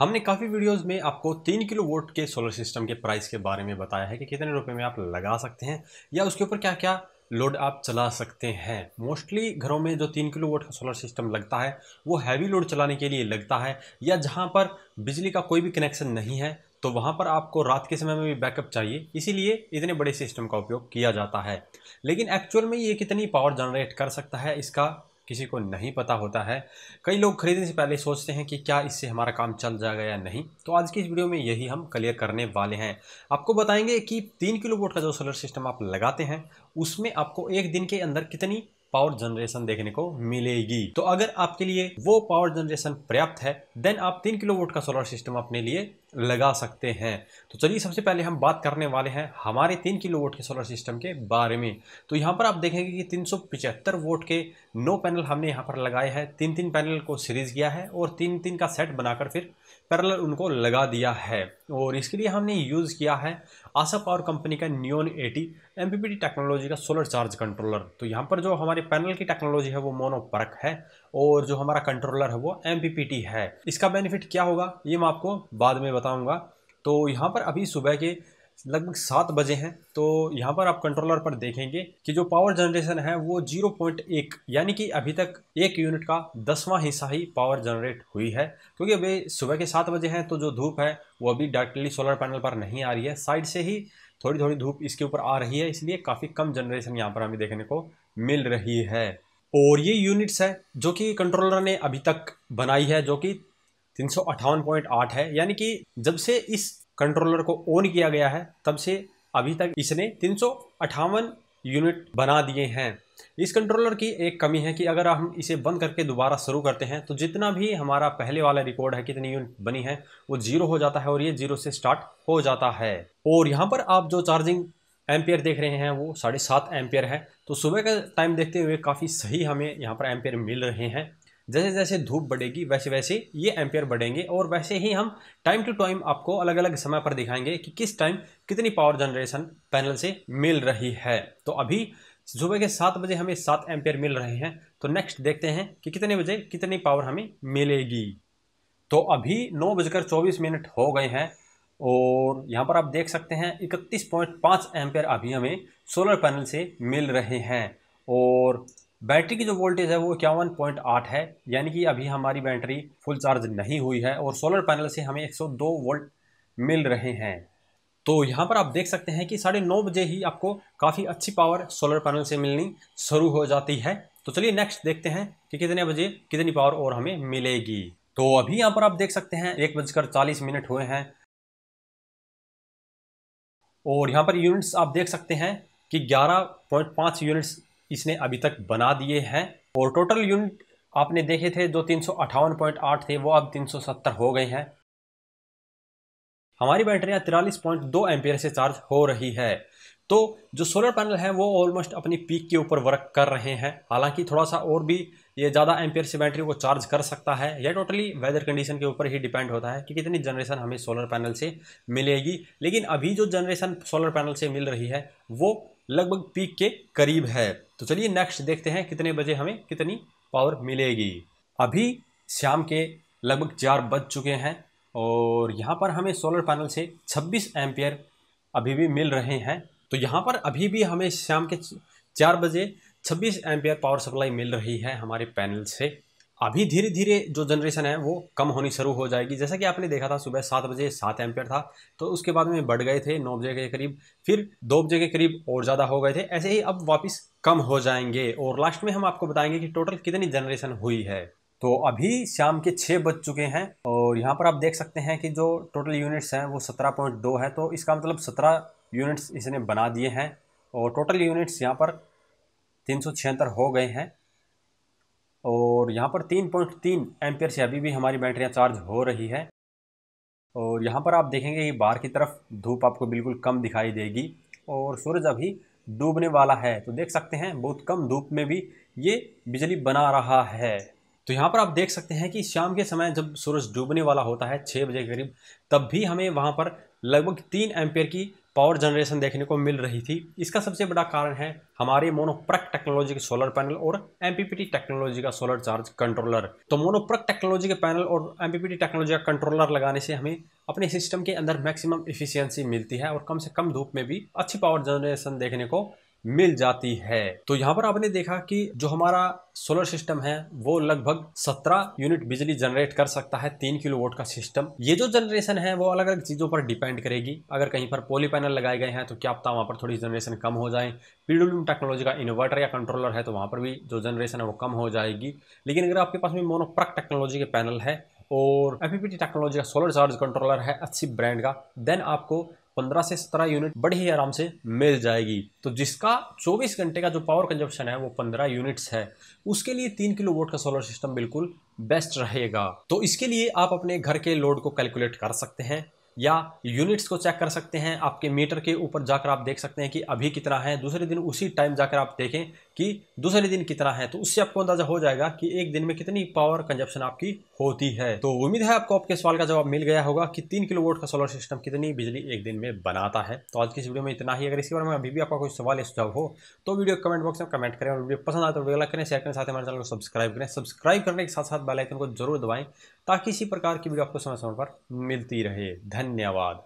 हमने काफ़ी वीडियोस में आपको तीन किलो वोट के सोलर सिस्टम के प्राइस के बारे में बताया है कि कितने रुपए में आप लगा सकते हैं या उसके ऊपर क्या क्या लोड आप चला सकते हैं मोस्टली घरों में जो तीन किलो वोट का सोलर सिस्टम लगता है वो हैवी लोड चलाने के लिए लगता है या जहाँ पर बिजली का कोई भी कनेक्शन नहीं है तो वहाँ पर आपको रात के समय में भी बैकअप चाहिए इसीलिए इतने बड़े सिस्टम का उपयोग किया जाता है लेकिन एक्चुअल में ये कितनी पावर जनरेट कर सकता है इसका किसी को नहीं पता होता है कई लोग खरीदने से पहले सोचते हैं कि क्या इससे हमारा काम चल जाएगा या नहीं तो आज की इस वीडियो में यही हम क्लियर करने वाले हैं आपको बताएंगे कि तीन किलो वोट का जो सोलर सिस्टम आप लगाते हैं उसमें आपको एक दिन के अंदर कितनी पावर जनरेशन देखने को मिलेगी तो अगर आपके लिए वो पावर जनरेशन पर्याप्त है देन आप तीन किलो वोट का सोलर सिस्टम अपने लिए लगा सकते हैं तो चलिए सबसे पहले हम बात करने वाले हैं हमारे तीन किलो वोट के सोलर सिस्टम के बारे में तो यहाँ पर आप देखेंगे कि तीन वोट के नौ पैनल हमने यहाँ पर लगाए हैं तीन तीन पैनल को सीरीज किया है और तीन तीन का सेट बनाकर फिर पैरल उनको लगा दिया है और इसके लिए हमने यूज़ किया है आशा पावर कंपनी का न्योन 80 एम टेक्नोलॉजी का सोलर चार्ज कंट्रोलर तो यहाँ पर जो हमारे पैनल की टेक्नोलॉजी है वो परक है और जो हमारा कंट्रोलर है वो एम है इसका बेनिफिट क्या होगा ये मैं आपको बाद में बताऊंगा तो यहाँ पर अभी सुबह के लगभग सात बजे हैं तो यहाँ पर आप कंट्रोलर पर देखेंगे कि जो पावर जनरेशन है वो 0.1 यानी कि अभी तक एक यूनिट का दसवां हिस्सा ही पावर जनरेट हुई है क्योंकि अभी सुबह के सात बजे हैं तो जो धूप है वो अभी डायरेक्टली सोलर पैनल पर नहीं आ रही है साइड से ही थोड़ी थोड़ी धूप इसके ऊपर आ रही है इसलिए काफ़ी कम जनरेशन यहाँ पर हमें देखने को मिल रही है और ये यूनिट्स है जो कि कंट्रोलर ने अभी तक बनाई है जो कि तीन है यानी कि जब से इस कंट्रोलर को ऑन किया गया है तब से अभी तक इसने तीन यूनिट बना दिए हैं इस कंट्रोलर की एक कमी है कि अगर हम इसे बंद करके दोबारा शुरू करते हैं तो जितना भी हमारा पहले वाला रिकॉर्ड है कितनी यूनिट बनी है वो जीरो हो जाता है और ये जीरो से स्टार्ट हो जाता है और यहाँ पर आप जो चार्जिंग एम्पियर देख रहे हैं वो साढ़े सात एम्पियर है तो सुबह का टाइम देखते हुए काफ़ी सही हमें यहाँ पर एम्पियर मिल रहे हैं जैसे जैसे धूप बढ़ेगी वैसे वैसे ये एम्पियर बढ़ेंगे और वैसे ही हम टाइम टू टाइम आपको अलग अलग समय पर दिखाएंगे कि किस टाइम कितनी पावर जनरेशन पैनल से मिल रही है तो अभी सुबह के सात बजे हमें सात एम्पियर मिल रहे हैं तो नेक्स्ट देखते हैं कि कितने बजे कितनी पावर हमें मिलेगी तो अभी नौ बजकर चौबीस मिनट हो गए हैं और यहाँ पर आप देख सकते हैं इकतीस पॉइंट पाँच एम्पेयर अभी हमें सोलर पैनल से मिल रहे हैं और बैटरी की जो वोल्टेज है वो इक्यावन पॉइंट आठ है यानी कि अभी हमारी बैटरी फुल चार्ज नहीं हुई है और सोलर पैनल से हमें 102 वोल्ट मिल रहे हैं तो यहाँ पर आप देख सकते हैं कि साढ़े नौ बजे ही आपको काफ़ी अच्छी पावर सोलर पैनल से मिलनी शुरू हो जाती है तो चलिए नेक्स्ट देखते हैं कि कितने बजे कितनी पावर और हमें मिलेगी तो अभी यहाँ पर आप देख सकते हैं एक बजकर चालीस मिनट हुए हैं और यहाँ पर यूनिट्स आप देख सकते हैं कि ग्यारह पॉइंट पाँच यूनिट्स इसने अभी तक बना दिए हैं और टोटल यूनिट आपने देखे थे जो तीन थे वो अब 370 हो गए हैं हमारी बैटरियां तिरालीस पॉइंट दो से चार्ज हो रही है तो जो सोलर पैनल है वो ऑलमोस्ट अपनी पीक के ऊपर वर्क कर रहे हैं हालांकि थोड़ा सा और भी ये ज़्यादा एम्पियर से बैटरी को चार्ज कर सकता है यह टोटली वेदर कंडीशन के ऊपर ही डिपेंड होता है कि कितनी जनरेशन हमें सोलर पैनल से मिलेगी लेकिन अभी जो जनरेशन सोलर पैनल से मिल रही है वो लगभग पीक के करीब है तो चलिए नेक्स्ट देखते हैं कितने बजे हमें कितनी पावर मिलेगी अभी शाम के लगभग चार बज चुके हैं और यहाँ पर हमें सोलर पैनल से 26 एम्पियर अभी भी मिल रहे हैं तो यहाँ पर अभी भी हमें शाम के चार बजे 26 एम्पियर पावर सप्लाई मिल रही है हमारे पैनल से अभी धीरे धीरे जो जनरेशन है वो कम होनी शुरू हो जाएगी जैसा कि आपने देखा था सुबह सात बजे सात एम्पियर था तो उसके बाद में बढ़ गए थे नौ बजे के करीब फिर दो बजे के करीब और ज़्यादा हो गए थे ऐसे ही अब वापस कम हो जाएंगे और लास्ट में हम आपको बताएंगे कि टोटल कितनी जनरेशन हुई है तो अभी शाम के छः बज चुके हैं और यहाँ पर आप देख सकते हैं कि जो टोटल यूनिट्स हैं वो सत्रह पॉइंट दो है तो इसका मतलब सत्रह यूनिट्स इसने बना दिए हैं और टोटल यूनिट्स यहाँ पर तीन सौ छिहत्तर हो गए हैं और यहाँ पर तीन पॉइंट तीन एम्पेयर से अभी भी हमारी बैटरियाँ चार्ज हो रही है और यहाँ पर आप देखेंगे कि बाहर की तरफ धूप आपको बिल्कुल कम दिखाई देगी और सूरज अभी डूबने वाला है तो देख सकते हैं बहुत कम धूप में भी ये बिजली बना रहा है तो यहाँ पर आप देख सकते हैं कि शाम के समय जब सूरज डूबने वाला होता है छः बजे के करीब तब भी हमें वहाँ पर लगभग तीन एम्पेयर की पावर जनरेशन देखने को मिल रही थी इसका सबसे बड़ा कारण है हमारे मोनोप्रक टेक्नोलॉजी के सोलर पैनल और एमपीपीटी टेक्नोलॉजी का सोलर चार्ज कंट्रोलर तो मोनोप्रक टेक्नोलॉजी के पैनल और एमपीपीटी टेक्नोलॉजी का कंट्रोलर लगाने से हमें अपने सिस्टम के अंदर मैक्सिमम इफिशियंसी मिलती है और कम से कम धूप में भी अच्छी पावर जनरेशन देखने को मिल जाती है तो यहाँ पर आपने देखा कि जो हमारा सोलर सिस्टम है वो लगभग 17 यूनिट बिजली जनरेट कर सकता है तीन किलो वोट का सिस्टम ये जो जनरेशन है वो अलग अलग चीज़ों पर डिपेंड करेगी अगर कहीं पर पोली पैनल लगाए गए हैं तो क्या पता वहाँ पर थोड़ी जनरेशन कम हो जाए पीडब्ल्यू टेक्नोलॉजी का इन्वर्टर या कंट्रोलर है तो वहाँ पर भी जो जनरेशन है वो कम हो जाएगी लेकिन अगर आपके पास में मोनोप्रक टेक्नोलॉजी के पैनल है और एफ टेक्नोलॉजी का सोलर चार्ज कंट्रोलर है अच्छी ब्रांड का देन आपको 15 से 17 यूनिट बड़े ही आराम से मिल जाएगी तो जिसका 24 घंटे का जो पावर कंजप्शन है वो 15 यूनिट्स है उसके लिए 3 किलो वोट का सोलर सिस्टम बिल्कुल बेस्ट रहेगा तो इसके लिए आप अपने घर के लोड को कैलकुलेट कर सकते हैं या यूनिट्स को चेक कर सकते हैं आपके मीटर के ऊपर जाकर आप देख सकते हैं कि अभी कितना है दूसरे दिन उसी टाइम जाकर आप देखें कि दूसरे दिन कितना है तो उससे आपको अंदाजा हो जाएगा कि एक दिन में कितनी पावर कंजप्शन आपकी होती है तो उम्मीद है आपको आपके सवाल का जवाब मिल गया होगा कि तीन किलो वोट का सोलर सिस्टम कितनी बिजली एक दिन में बनाता है तो आज की इस वीडियो में इतना ही अगर इसके बारे में अभी भी आपका कोई सवाल या सुझाव हो तो वीडियो कमेंट बॉक्स में कमेंट करें और वीडियो पसंद आए तो वीडियो लाइक करें शेयर करें साथ हमारे चैनल को सब्सक्राइब करें सब्सक्राइब करने के साथ साथ बेलाइकन को जरूर दबाएं ताकि इसी प्रकार की वीडियो आपको समय समय पर मिलती रहे धन्यवाद